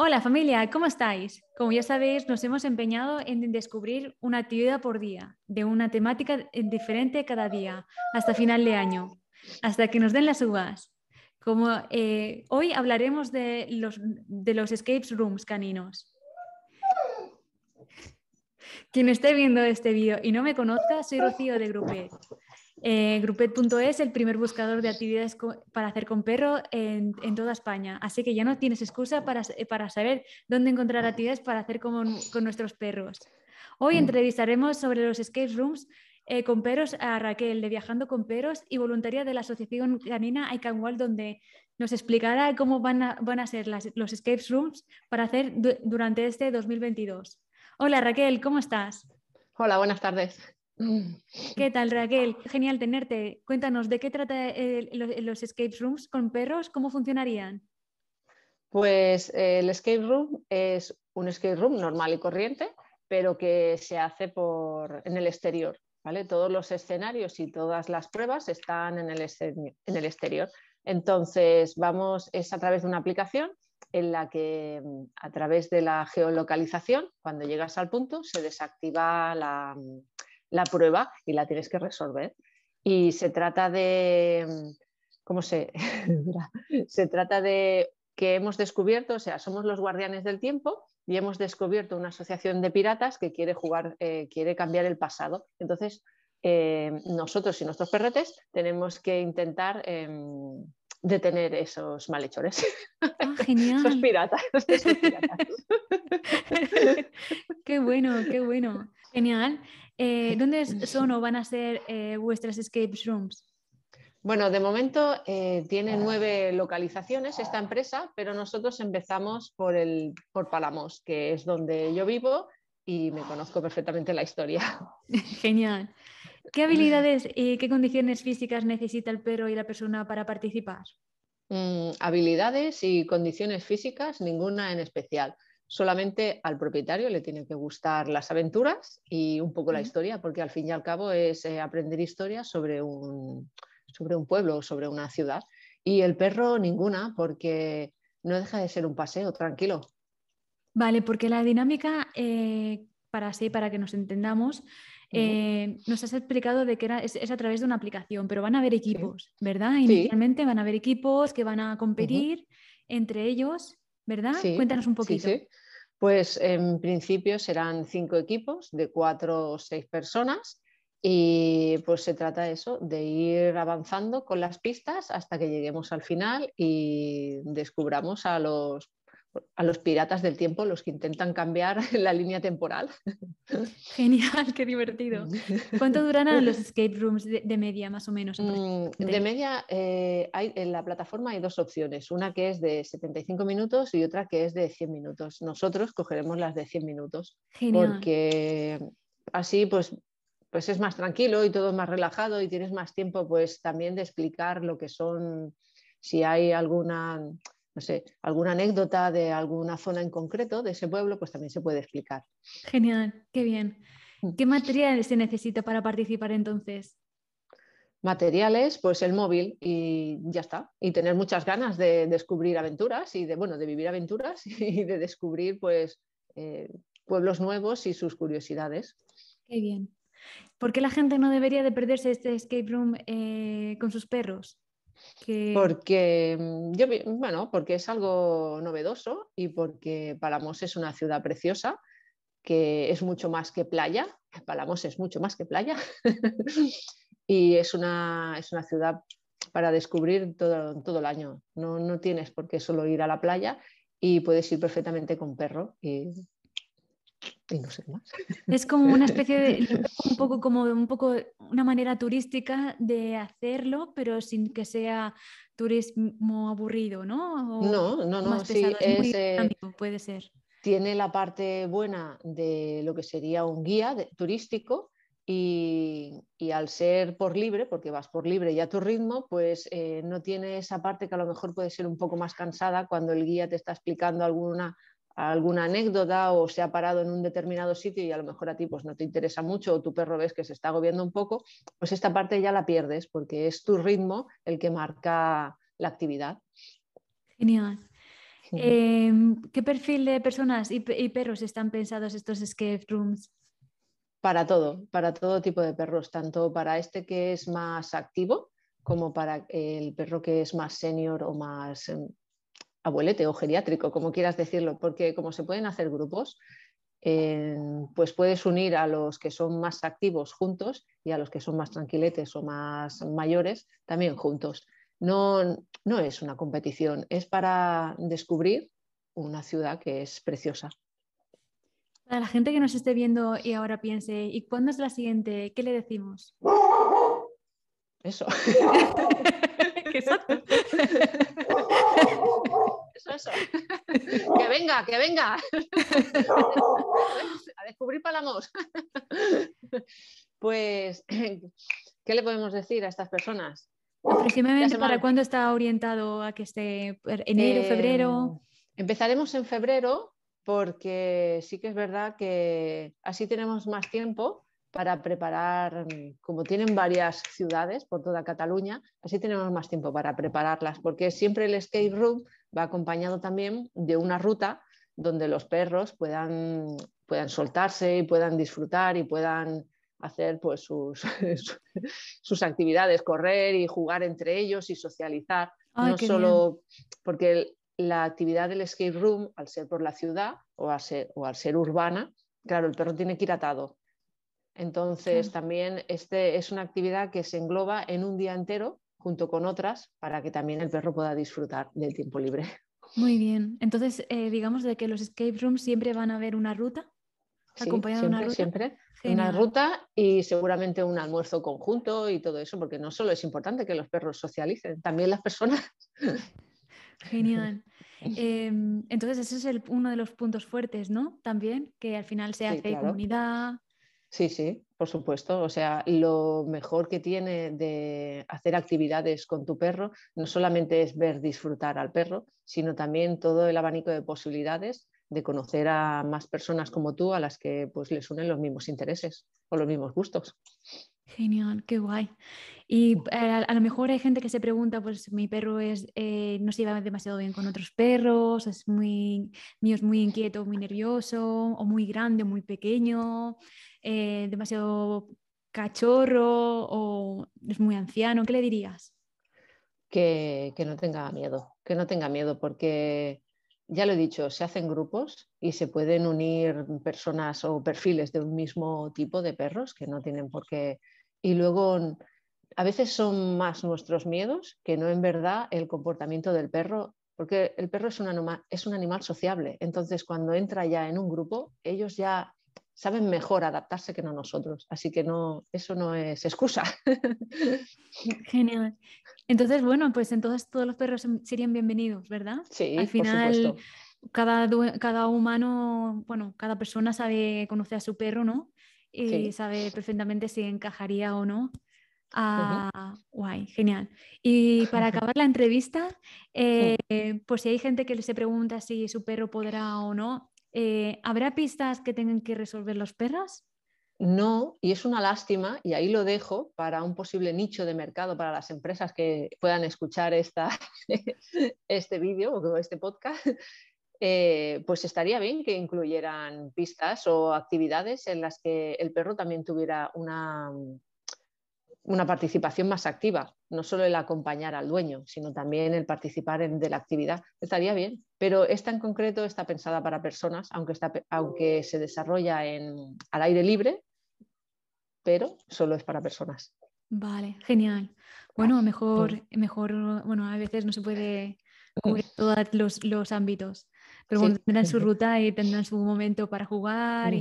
Hola familia, ¿cómo estáis? Como ya sabéis, nos hemos empeñado en descubrir una actividad por día, de una temática diferente cada día, hasta final de año, hasta que nos den las uvas. Como eh, hoy hablaremos de los, de escape rooms caninos. Quien esté viendo este vídeo y no me conozca, soy Rocío de Grupet. Eh, Grupet.es, el primer buscador de actividades para hacer con perro en, toda España. Así que ya no tienes excusa para, saber dónde encontrar actividades para hacer con, nuestros perros. Hoy mm. entrevistaremos sobre los escape rooms eh, con perros a Raquel de Viajando con Perros y voluntaria de la Asociación Canina I donde nos explicará cómo van a, ser los escape rooms para hacer durante este 2022. Hola Raquel, ¿cómo estás? Hola, buenas tardes. ¿Qué tal, Raquel? Genial tenerte. Cuéntanos, ¿de qué trata los, escape rooms con perros? ¿Cómo funcionarían? Pues eh, el escape room es un escape room normal y corriente, pero que se hace por, en el exterior. ¿vale? Todos los escenarios y todas las pruebas están en el, en el exterior. Entonces, vamos, es a través de una aplicación en la que mm, a través de la geolocalización, cuando llegas al punto, se desactiva la, la prueba y la tienes que resolver. Y se trata de, mm, ¿cómo se? se trata de que hemos descubierto, o sea, somos los guardianes del tiempo y hemos descubierto una asociación de piratas que quiere jugar, eh, quiere cambiar el pasado. Entonces, eh, nosotros y nuestros perretes tenemos que intentar em, detener esos malhechores. piratas. Ah, esos piratas. qué bueno, qué bueno. Genial. Eh, ¿Dónde son o van a ser eh, vuestras escape rooms? Bueno, de momento eh, tiene ah. nueve localizaciones esta empresa, pero nosotros empezamos por, el, por Palamos, que es donde yo vivo y me conozco perfectamente la historia. Genial. ¿Qué habilidades y qué condiciones físicas necesita el perro y la persona para participar? Mm, habilidades y condiciones físicas, ninguna en especial solamente al propietario le tiene que gustar las aventuras y un poco la historia, porque al fin y al cabo es eh, aprender historia sobre un, sobre un pueblo, sobre una ciudad. Y el perro ninguna, porque no deja de ser un paseo, tranquilo. Vale, porque la dinámica, eh, para así, para que nos entendamos, eh, nos has explicado de que es, a través de una aplicación, pero van a haber equipos, ¿verdad? Inicialmente van a haber equipos que van a competir entre ellos ¿verdad? Cuéntanos un poquito. sí. Pues en principio serán cinco equipos de cuatro o seis personas y pues se trata de eso, de ir avanzando con las pistas hasta que lleguemos al final y descubramos a los a los piratas del tiempo, los que intentan cambiar la línea temporal. Genial, qué divertido. ¿Cuánto duran los escape rooms de, media, más o menos? Mm, de media, eh, hay, en la plataforma hay dos opciones, una que es de 75 minutos y otra que es de 100 minutos. Nosotros cogeremos las de 100 minutos, Genial. porque así pues pues es más tranquilo y todo más relajado y tienes más tiempo pues también de explicar lo que son, si hay alguna, no sé, alguna anécdota de alguna zona en concreto de ese pueblo, pues también se puede explicar. Genial, qué bien. Mm. ¿Qué materiales se necesita para participar entonces? Materiales, pues el móvil y ya está. Y tener muchas ganas de descubrir aventuras y de, bueno, de vivir aventuras y de descubrir, pues, eh, pueblos nuevos y sus curiosidades. Qué bien. ¿Por qué la gente no debería de perderse este escape room eh, con sus perros? Porque, mm, yo, bueno, porque es algo novedoso y porque Palamos es una ciudad preciosa que es mucho más que playa. Palamos es mucho más que playa. y es una, es una ciudad para descubrir todo, el año. No, no, tienes por qué solo ir a la playa y puedes ir perfectamente con perro es como una especie de, un poco como un poco una manera turística de hacerlo, pero sin que sea turismo aburrido, ¿no? no, no, no, sí, eh, puede ser. Tiene la parte buena de lo que sería un guía turístico, y, al ser por libre, porque vas por libre y a tu ritmo, pues eh, no tiene esa parte que a lo mejor puede ser un poco más cansada cuando el guía te está explicando alguna alguna anécdota o se ha parado en un determinado sitio y a lo mejor a ti pues, no te interesa mucho o tu perro ves que se está agobiando un poco, pues esta parte ya la pierdes porque es tu ritmo el que marca la actividad. Genial. Em, ¿Qué perfil de personas y, y, perros están pensados estos escape rooms? Para todo, para todo tipo de perros, tanto para este que es más activo como para el perro que es más senior o más em, abuelete o geriátrico, como quieras decirlo, porque como se pueden hacer grupos, eh, pues puedes unir a los que son más activos juntos y a los que son más tranquiletes o más mayores también juntos. No, no es una competición, es para descubrir una ciudad que es preciosa. Para la gente que nos esté viendo y ahora piense, ¿y cuándo es la siguiente? ¿Qué le decimos? Eso. que venga, que venga. a descubrir Palamos. pues, ¿qué le podemos decir a estas personas? para cuándo está orientado a que esté enero, em, febrero. Empezaremos en febrero porque sí que es verdad que así tenemos más tiempo para preparar, como tienen varias ciudades por toda Cataluña, así tenemos más tiempo para prepararlas, porque siempre el escape room va acompañado también de una ruta donde los perros puedan, puedan soltarse y puedan disfrutar y puedan hacer pues, sus, sus actividades, correr y jugar entre ellos y socializar. no solo porque la actividad del skate room, al ser por la ciudad o, al ser, urbana, claro, el perro tiene que ir atado. Entonces, también este es una actividad que se engloba en un día entero junto con otras para que también el perro pueda disfrutar del tiempo libre. Muy bien, entonces eh, digamos de que los escape rooms siempre van a haber una ruta. siempre, de una ruta. Siempre. Una ruta y seguramente un almuerzo conjunto y todo eso, porque no solo es importante que los perros socialicen, también las personas. Genial. Em, entonces, ese es uno de los puntos fuertes, ¿no? También, que al final se hace comunidad. Sí, sí por supuesto. O sea, lo mejor que tiene de hacer actividades con tu perro no solamente es ver disfrutar al perro, sino también todo el abanico de posibilidades de conocer a más personas como tú a las que pues les unen los mismos intereses o los mismos gustos. Genial, qué guay. Y eh, a, lo mejor hay gente que se pregunta, pues mi perro es, eh, no se lleva demasiado bien con otros perros, es muy, es muy inquieto, muy nervioso, o muy grande, muy pequeño, eh, demasiado cachorro, o es muy anciano, ¿qué le dirías? que no tenga miedo, que no tenga miedo, porque ya lo he dicho, se hacen grupos y se pueden unir personas o perfiles de un mismo tipo de perros que no tienen por qué. Y luego a veces son más nuestros miedos que no en verdad el comportamiento del perro, porque el perro es un, es un animal sociable. Entonces, cuando entra ya en un grupo, ellos ya saben mejor adaptarse que no nosotros. Así que no, eso no es excusa. Genial. Entonces, bueno, pues entonces todos los perros em, serían bienvenidos, ¿verdad? Sí, al final. Cada, cada humano, bueno, cada persona sabe conocer a su perro, ¿no? Y sabe perfectamente si encajaría o no. Ah, guay, genial. Y para acabar la entrevista, eh, por si hay gente que se pregunta si su perro podrá o no, eh, ¿Habrá pistas que tengan que resolver los perros? No, y es una lástima, y ahí lo dejo para un posible nicho de mercado para las empresas que puedan escuchar esta, este vídeo o este podcast. Eh, pues estaría bien que incluyeran pistas o actividades en las que el perro también tuviera una, una participación más activa, no solo el acompañar al dueño, sino también el participar en, de la actividad. Estaría bien, pero esta en concreto está pensada para personas, aunque, está, aunque se desarrolla en, al aire libre, pero solo es para personas. Vale, genial. Bueno, mejor, mejor, bueno, a veces no se puede cubrir todos los, ámbitos, pero tendrán su ruta y tendrán su momento para jugar.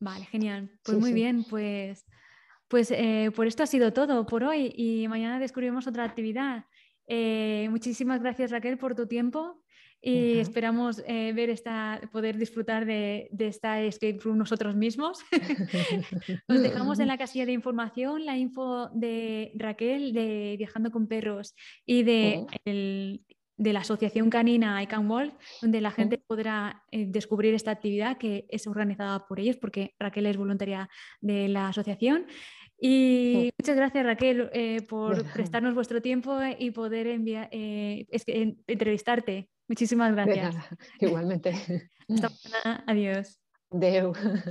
Vale, genial. Pues muy bien, pues pues eh, por esto ha sido todo por hoy y mañana descubrimos otra actividad. Eh, muchísimas gracias Raquel por tu tiempo y esperamos eh, ver esta, poder disfrutar de, esta escape room nosotros mismos. nos dejamos en la casilla de información la info de Raquel de Viajando con Perros y de, oh. de la Asociación Canina ICANN Wolf, donde la gente oh. podrá descubrir esta actividad que es organizada por ellos, porque Raquel es voluntaria de la asociación. Y muchas gracias Raquel eh, por prestarnos vuestro tiempo eh, y poder enviar, eh, entrevistarte. Muchísimas gracias. Igualmente. Hasta Adiós. Deu.